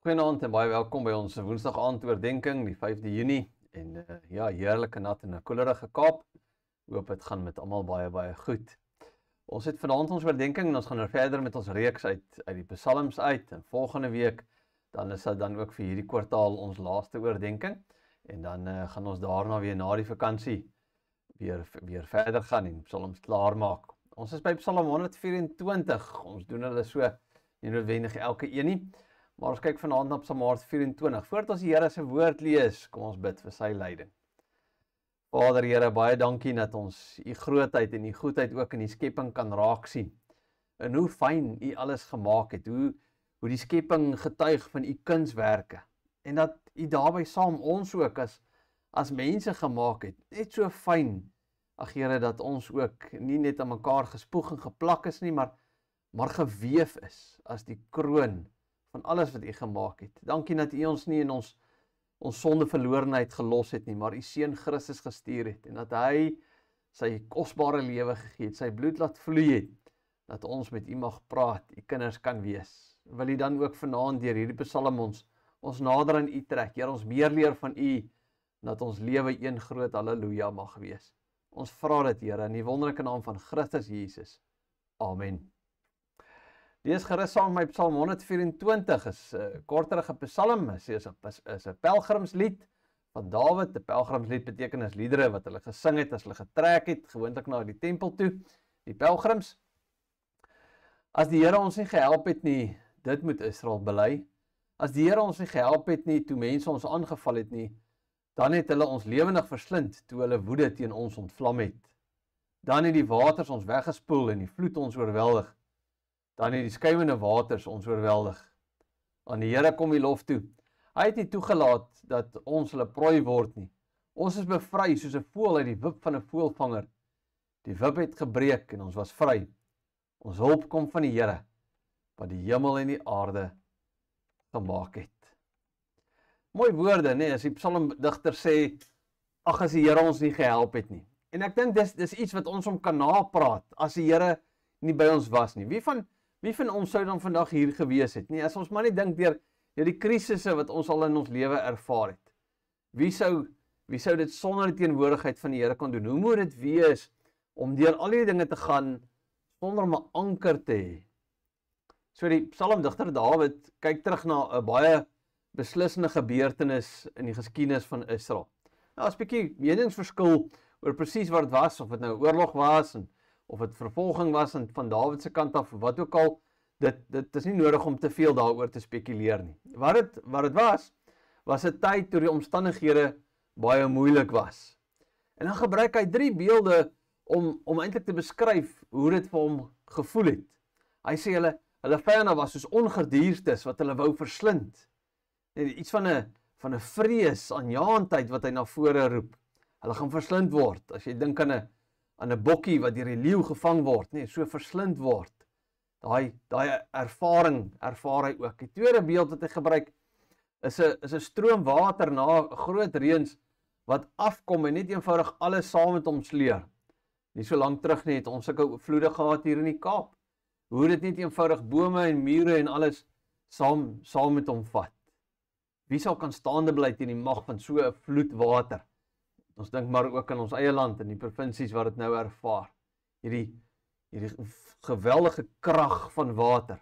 Goeienaand en baie welkom by ons Woensdag aand oordeenking, die 5de Junie en uh, ja, heerlike nat en 'n kolerige Kaap. Hoop dit gaan met almal baie baie goed. Ons het vanaand ons oordeenking en ons gaan nou verder met ons reeks uit uit die Psalms uit en volgende week dan is dit dan ook vir hierdie kwartaal ons laaste oordeenking en dan uh, gaan ons daarna weer na die vakansie weer weer verder gaan en Psalms klaar maak. Ons is by Psalm 124. Ons doen hulle so nie noodwendig elke een nie. Maar ons kyk vanaand na Psalms 24. Voordat ons die Here se woord lees, kom ons bid vir sy leiding. Vader Here, baie dankie dat ons u grootheid en u goedheid ook in die skepping kan raak sien. En hoe fyn u alles gemaak het, hoe hoe die skepping getuig van u kunswerke en dat u daarbey saam ons ook as as mense gemaak het. Net so fyn. Ag Here dat ons ook nie net aan mekaar gespoeg en geplak is nie, maar maar gewewe is as die kroon van alles wat U gemaak het. Dankie dat U ons nie in ons ons sonde verlorenheid gelos het nie, maar U seun Christus gestuur het en dat hy sy kosbare lewe gegee het, sy bloed laat vloei het dat ons met U mag praat, U kinders kan wees. Wil U dan ook vanaand deur hierdie Psalm ons ons nader aan U trek, Here ons meer leer van U dat ons lewe een groot haleluja mag wees. Ons vra dit, Here, in die wonderlike naam van Christus Jesus. Amen. Lees gerus saam met my Psalm 124 is 'n uh, eh, korterige Psalm, is 'n is 'n pelgrimslied van Dawid. 'n Pelgrimslied beteken as liedere wat hulle gesing het as hulle getrek het gewoonlik na die tempel toe, die pelgrims. As die Here ons nie gehelp het nie, dit moet Israel bely. As die Here ons nie gehelp het nie toe mense ons aangeval het nie, dan het hulle ons lewendig verslind toe hulle woede teen ons ontvlam het. Dan het die waters ons weggespoel en die vloed ons oorweldig dan het die skuimende waters ons oorweldig. Aan die Here kom die lof toe. Hy het nie toegelaat dat ons hulle prooi word nie. Ons is bevry soos 'n voël uit die wip van 'n voëlvanger. Die wip het gebreek en ons was vry. Ons hulp kom van die Here wat die hemel en die aarde gemaak het. Mooi woorde, nê, nee, as die psalmdigter sê ag as die Here ons nie gehelp het nie. En ek dink dis dis iets wat ons om kan napraat as die Here nie by ons was nie. Wie van Wie van ons sou dan vandag hier gewees het? Nee, as ons maar net dink deur deur die krisisse wat ons al in ons lewe ervaar het. Wie sou wie sou dit sonder die teenwoordigheid van die Here kon doen? Hoe moet dit wees om deur al die dinge te gaan sonder 'n anker te hê? So die psalmdigter Dawid kyk terug na 'n baie beslissende gebeurtenis in die geskiedenis van Israel. Nou as 'n bietjie meningsverskil oor presies wat dit was of dit nou oorlog was en of dit vervolging was en van Dawid se kant af of wat ook al dit dit is nie nodig om te veel daaroor te spekuleer nie. Wat dit wat dit was was 'n tyd toe die omstandighede baie moeilik was. En dan gebruik hy drie beelde om om eintlik te beskryf hoe dit vir hom gevoel het. Hy sê hulle hulle vyande was soos ongediertes wat hulle wou verslind. Net iets van 'n van 'n vrees aan jaantyd wat hy na vore roep. Hulle gaan verslind word as jy dink aan 'n aan 'n bokkie wat deur die leeu gevang word, nê, nee, so verslind word. Daai daai ervaring ervaar hy ook. Die tweede beeld wat hy gebruik is 'n is 'n stroom water na groot reëns wat afkom en net eenvoudig alles saam met hom sleur. Nie so lank terug nie het ons sulke vloede gehad hier in die Kaap. Hoe dit net eenvoudig bome en mure en alles saam saam met hom vat. Wie sal kan staande bly teen die mag van so 'n vloed water? Ons dink maar ook aan ons eie land en die provinsies wat dit nou ervaar. Hierdie hierdie geweldige krag van water.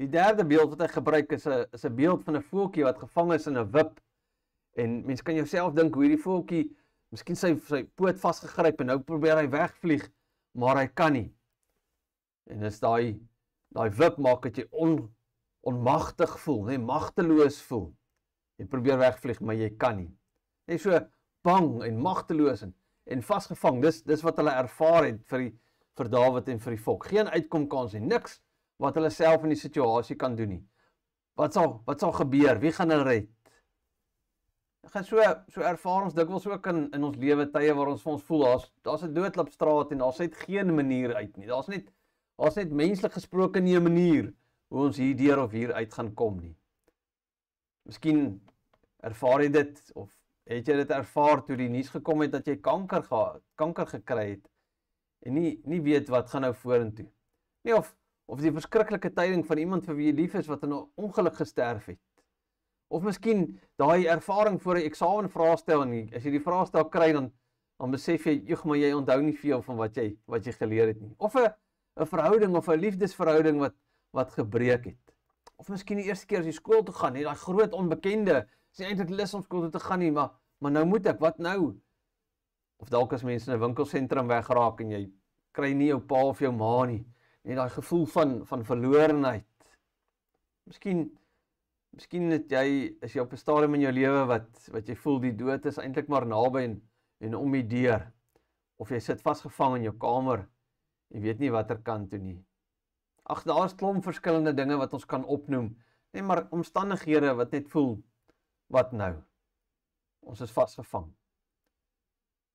Die derde beeld wat hy gebruik is 'n is 'n beeld van 'n voeltjie wat gevang is in 'n wip. En mense kan jouself dink hoe hierdie voeltjie miskien sy sy poot vasgegryp en nou probeer hy wegvlieg, maar hy kan nie. En dis daai daai wip maak dat jy on onmagtig voel, nê, nee, magteloos voel. Jy probeer wegvlieg, maar jy kan nie. Net so bang en magteloos en en vasgevang. Dis dis wat hulle ervaar het vir die vir Dawid en vir die volk. Geen uitkomkans nie, niks wat hulle self in die situasie kan doen nie. Wat sal wat sal gebeur? Wie gaan hulle red? Ek gaan so so ervaar ons dikwels ook in in ons lewe tye waar ons vir ons voel daar's daar's 'n doodloop straat en daar's net geen manier uit nie. Daar's net daar's net menslik gesproke nie 'n manier hoe ons hierdeur of hier uit gaan kom nie. Miskien ervaar jy dit of het jy dit ervaar toe die nuus gekom het dat jy kanker gehad, kanker gekry het en nie nie weet wat gaan nou vorentoe. Nie of of die verskriklike tyding van iemand vir wie jy lief is wat in 'n ongeluk gesterf het. Of miskien daai ervaring voor 'n eksamen vraestel en as jy die vraestel kry dan dan besef jy joeg maar jy onthou nie veel van wat jy wat jy geleer het nie. Of 'n 'n verhouding of 'n liefdesverhouding wat wat gebreek het. Of miskien die eerste keer as jy skool toe gaan, net daai groot onbekende Sê eintlik lus om skool toe te gaan nie, maar maar nou moet ek, wat nou? Of dalk as mense in 'n winkelsentrum wegraak en jy kry nie jou pa of jou ma nie. Net daai gevoel van van verlorenheid. Miskien miskien het jy is jy op 'n stadium in jou lewe wat wat jy voel die dood is eintlik maar naby en en om die deur. Of jy sit vasgevang in jou kamer en weet nie watter kant toe nie. Ag daar's klomp verskillende dinge wat ons kan opnoem. Net maar omstandighede wat net voel wat nou? Ons is vasgevang.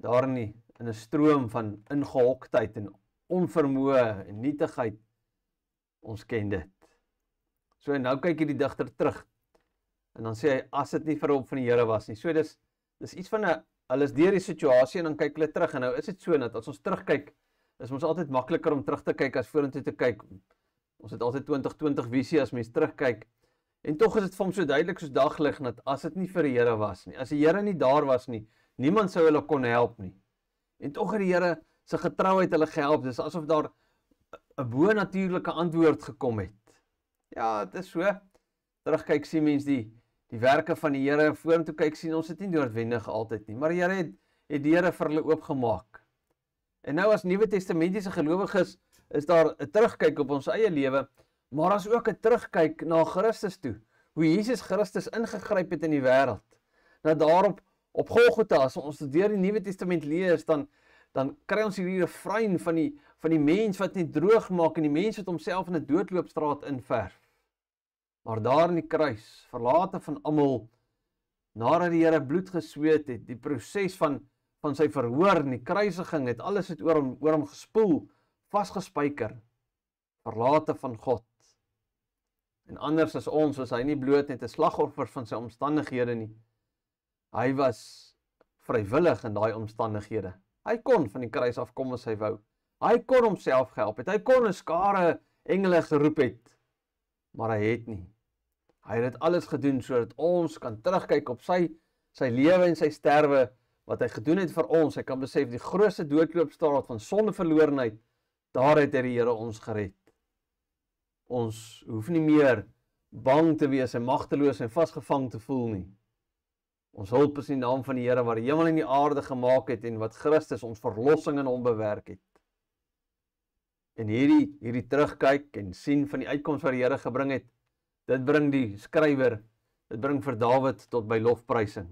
Daar nie in 'n stroom van ingehoktheid en onvermoë en nietigheid ons ken dit. So nou kyk hierdie digter terug en dan sê hy as dit nie vir hom van die Here was nie. So dis dis iets van 'n hulle is deur die situasie en dan kyk hulle terug en nou is dit so net as ons terugkyk is ons altyd makliker om terug te kyk as vorentoe te kyk. Ons het altyd 2020 visie as mens terugkyk. En tog is dit vir hom so duidelik soos daglig dat as dit nie vir die Here was nie, as die Here nie daar was nie, niemand sou hulle kon help nie. En tog het die Here se getrouheid hulle gehelp. Dis asof daar 'n bo-natuurlike antwoord gekom het. Ja, dit is so. Terugkyk sien mens die die werke van die Here vorentoe kyk sien ons dit nie noodwendig altyd nie, maar die Here het het deure vir hulle oopgemaak. En nou as Nuwe Testamentiese gelowiges is, is daar 'n terugkyk op ons eie lewe Maar as ook 'n terugkyk na Christus toe, hoe Jesus Christus ingegryp het in die wêreld. Nou daarop op Golgotha, as ons studeer die Nuwe Testament lees, dan dan kry ons hierdie refrein van die van die mens wat net droog maak en die mens wat homself in 'n doodloopstraat inverf. Maar daar in die kruis, verlate van almal, nadat die Here bloed gesweet het, die proses van van sy verhoor en die kruisiging het alles uit oor hom oor hom gespoel, vasgespijker. Verlate van God. En anders as ons was hy nie bloot net 'n slagoffer van sy omstandighede nie. Hy was vrywillig in daai omstandighede. Hy kon van die kruis af kom as hy wou. Hy kon homself gehelp het. Hy kon 'n skare engele geroep het. Maar hy het nie. Hy het dit alles gedoen sodat ons kan terugkyk op sy sy lewe en sy sterwe wat hy gedoen het vir ons. Hy kan besef die grootste doodloopstraat van sondeverlorenheid. Daar het hy die Here ons gered. Ons hoef nie meer bang te wees en magteloos en vasgevang te voel nie. Ons hulp is in die naam van die Here wat die hemel en die aarde gemaak het en wat Christus ons verlossing in hom bewerk het. En hierdie hierdie terugkyk en sien van die uitkoms wat die Here gebring het, dit bring die skrywer, dit bring vir Dawid tot by lofprysing.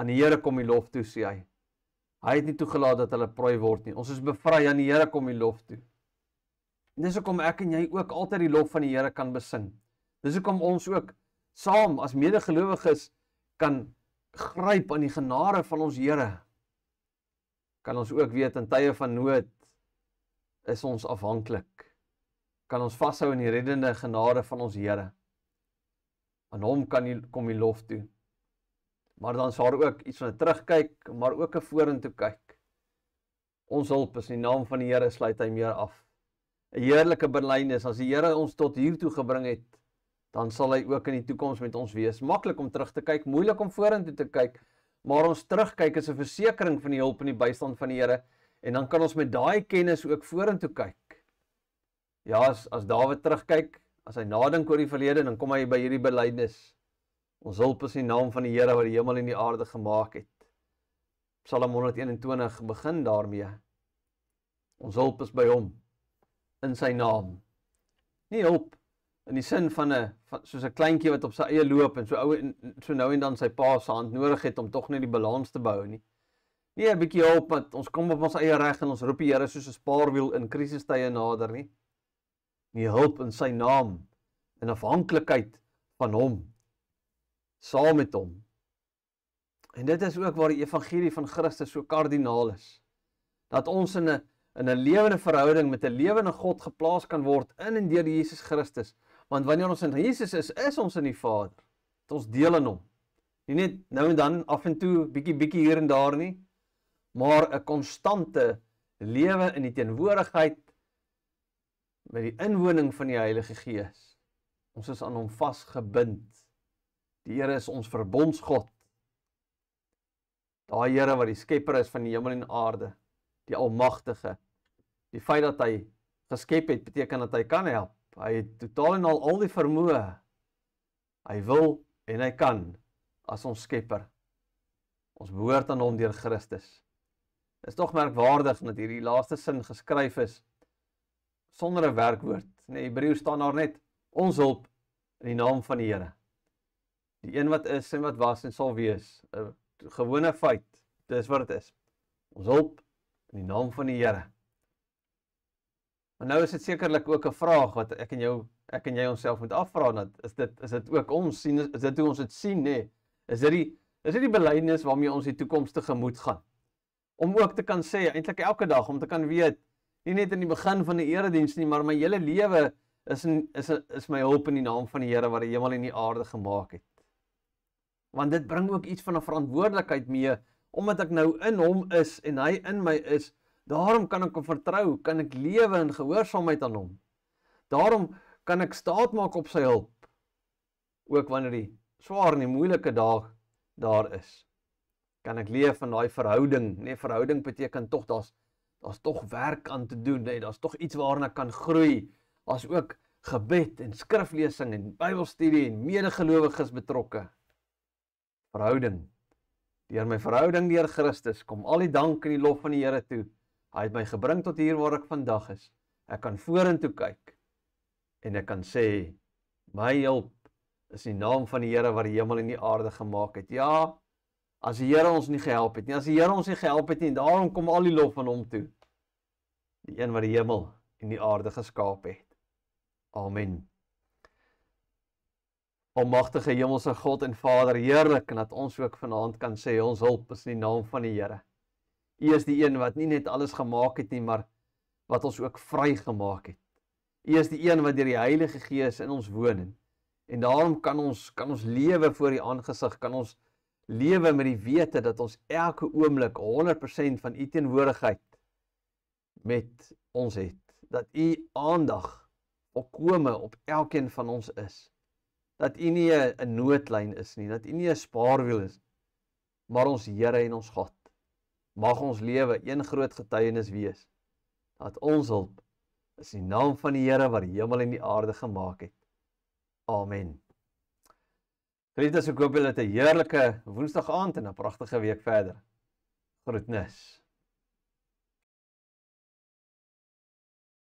Aan die Here kom die lof toe, sê hy. Hy het nie toegelaat dat hulle prooi word nie. Ons is bevry aan die Here kom die lof toe. En dis hoekom ek en jy ook altyd die lof van die Here kan besing. Dis hoekom ons ook saam as medegelowiges kan gryp aan die genade van ons Here. Kan ons ook weet in tye van nood is ons afhanklik. Kan ons vashou in die reddende genade van ons Here. Aan hom kan jy kom die lof toe. Maar dan sal ook iets van terugkyk, maar ook 'n vorentoe kyk. Ons hulp is in die naam van die Here sluit hy meer af. 'n heerlike belyn is as die Here ons tot hier toe gebring het, dan sal hy ook in die toekoms met ons wees. Maklik om terug te kyk, moeilik om vorentoe te kyk, maar ons terugkyk is 'n versekering van die hulp en die bystand van die Here en dan kan ons met daai kennis ook vorentoe kyk. Ja, as as Dawid terugkyk, as hy nadink oor die verlede, dan kom hy by hierdie belydenis. Ons hulp is in die naam van die Here wat die hemel en die aarde gemaak het. Psalm 121 begin daarmee. Ons hulp is by Hom in sy naam. Nie hulp in die sin van 'n soos 'n kleintjie wat op sy eie loop en so ou so nou en dan sy pa se hand nodig het om tog net die balans te behou nie. Nee, 'n bietjie hulp want ons kom op ons eie reg en ons roep die Here soos 'n spaarwiel in krisistye nader nie. Nie hulp in sy naam in afhanklikheid van hom saam met hom. En dit is ook waar die evangelie van Christus so kardinaal is. Dat ons in 'n in 'n lewende verhouding met 'n lewende God geplaas kan word in en deur Jesus Christus. Want wanneer ons in Jesus is, is ons in die Vader. Dit ons deel in hom. Nie net nou en dan af en toe bietjie bietjie hier en daar nie, maar 'n konstante lewe in die teenwoordigheid met die inwoning van die Heilige Gees. Ons is aan hom vasgebind. Die Here is ons verbondsgod. Daai Here wat die skepper is van die hemel en aarde die Almagtige. Die feit dat hy geskep het, beteken dat hy kan help. Hy het totaal en al al die vermoë. Hy wil en hy kan as ons Skepper. Ons behoort aan hom deur Christus. Is tog merkwaardig dat hierdie laaste sin geskryf is sonder 'n werkwoord. In die Hebreë staan daar net ons hulp in die naam van die Here. Die een wat is en wat was en sal wees, 'n gewone feit. Dis wat dit is. Ons hulp in die naam van die Here. Maar nou is dit sekerlik ook 'n vraag wat ek en jou ek en jy onsself moet afvra dat is dit is dit ook ons sien is dit hoe ons dit sien nê? Nee? Is dit die is dit die belydenis waarmee ons die toekoms te gemoed gaan? Om ook te kan sê eintlik elke dag om te kan weet nie net in die begin van die erediens nie, maar my hele lewe is in, is is my hulp in die naam van die Here wat die hemel en die aarde gemaak het. Want dit bring ook iets van 'n verantwoordelikheid mee omdat ek nou in hom is en hy in my is, daarom kan ek hom vertrou, kan ek lewe in gehoorsaamheid aan hom. Daarom kan ek staat maak op sy hulp ook wanneer die swaar en die moeilike dag daar is. Kan ek leef in daai verhouding? Nee, verhouding beteken tog daar's daar's tog werk aan te doen, nee, daar's tog iets waarna kan groei. Daar's ook gebed en skriflesing en Bybelstudie en medegelowiges betrokke. Verhouding Deur my verhouding deur Christus kom al die dank en die lof van die Here toe. Hy het my gebring tot hier waar ek vandag is. Ek kan vorentoe kyk en ek kan sê my hulp is in die naam van die Here wat die hemel en die aarde gemaak het. Ja, as die Here ons nie gehelp het nie, as die Here ons nie gehelp het nie, daarom kom al die lof aan hom toe. Die een wat die hemel en die aarde geskaap het. Amen. Almagtige Hemelse God en Vader, heerlik dat ons ook vanaand kan sê ons hulp is in die naam van die Here. U is die een wat nie net alles gemaak het nie, maar wat ons ook vrygemaak het. U is die een wat deur die Heilige Gees in ons woon en, en daarom kan ons kan ons lewe voor U aangesig, kan ons lewe met die wete dat ons elke oomblik 100% van U teenwoordigheid met ons het, dat U aandag volkome op elkeen van ons is dat U nie 'n noodlyn is nie, dat U nie 'n spaarwiel is, maar ons Here en ons God. Mag ons lewe een groot getuienis wees dat ons hulp is in die naam van die Here wat die hemel en die aarde gemaak het. Amen. Geliefdes, ek hoop julle het 'n heerlike Woensdag aand en 'n pragtige week verder. Groetnis.